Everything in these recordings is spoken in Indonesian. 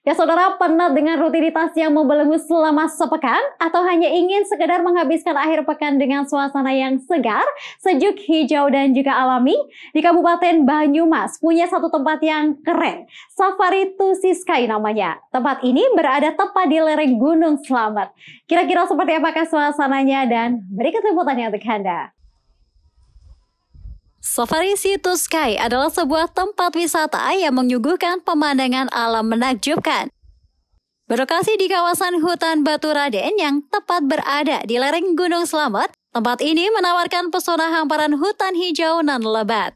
Ya saudara, penat dengan rutinitas yang membelenggu selama sepekan atau hanya ingin sekedar menghabiskan akhir pekan dengan suasana yang segar, sejuk, hijau, dan juga alami? Di Kabupaten Banyumas punya satu tempat yang keren, Safari to Sky namanya. Tempat ini berada tepat di lereng Gunung Selamat. Kira-kira seperti apakah suasananya dan berikut liputannya untuk Anda. Safari Sea Sky adalah sebuah tempat wisata yang menyuguhkan pemandangan alam menakjubkan. Berlokasi di kawasan hutan Batu Raden yang tepat berada di lereng Gunung Slamet, tempat ini menawarkan pesona hamparan hutan hijau nan lebat.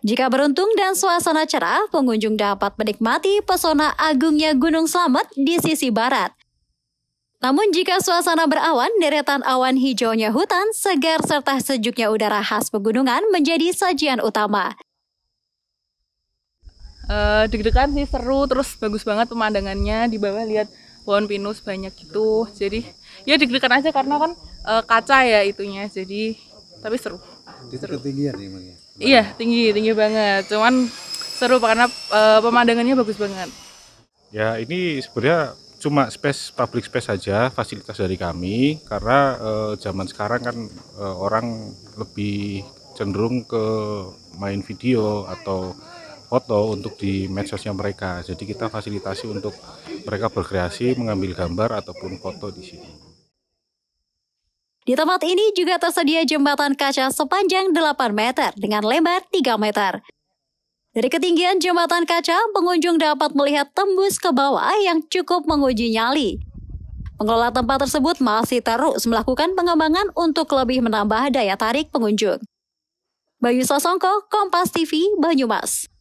Jika beruntung dan suasana cerah, pengunjung dapat menikmati pesona agungnya Gunung Slamet di sisi barat. Namun jika suasana berawan, deretan awan hijaunya hutan, segar serta sejuknya udara khas pegunungan menjadi sajian utama. Uh, deg-degan sih seru, terus bagus banget pemandangannya di bawah lihat pohon pinus banyak gitu. Jadi ya deg-degan aja karena kan uh, kaca ya itunya, jadi tapi seru. Itu seru. ketinggian ya? Iya tinggi, tinggi banget. Cuman seru karena uh, pemandangannya bagus banget. Ya ini sebenarnya cuma space public space saja fasilitas dari kami karena e, zaman sekarang kan e, orang lebih cenderung ke main video atau foto untuk di medsosnya mereka jadi kita fasilitasi untuk mereka berkreasi mengambil gambar ataupun foto di sini di tempat ini juga tersedia jembatan kaca sepanjang 8 meter dengan lebar 3 meter. Dari ketinggian jembatan kaca, pengunjung dapat melihat tembus ke bawah yang cukup menguji nyali. Pengelola tempat tersebut masih terus melakukan pengembangan untuk lebih menambah daya tarik pengunjung. Bayu Sasongko, Kompas TV, Banyumas.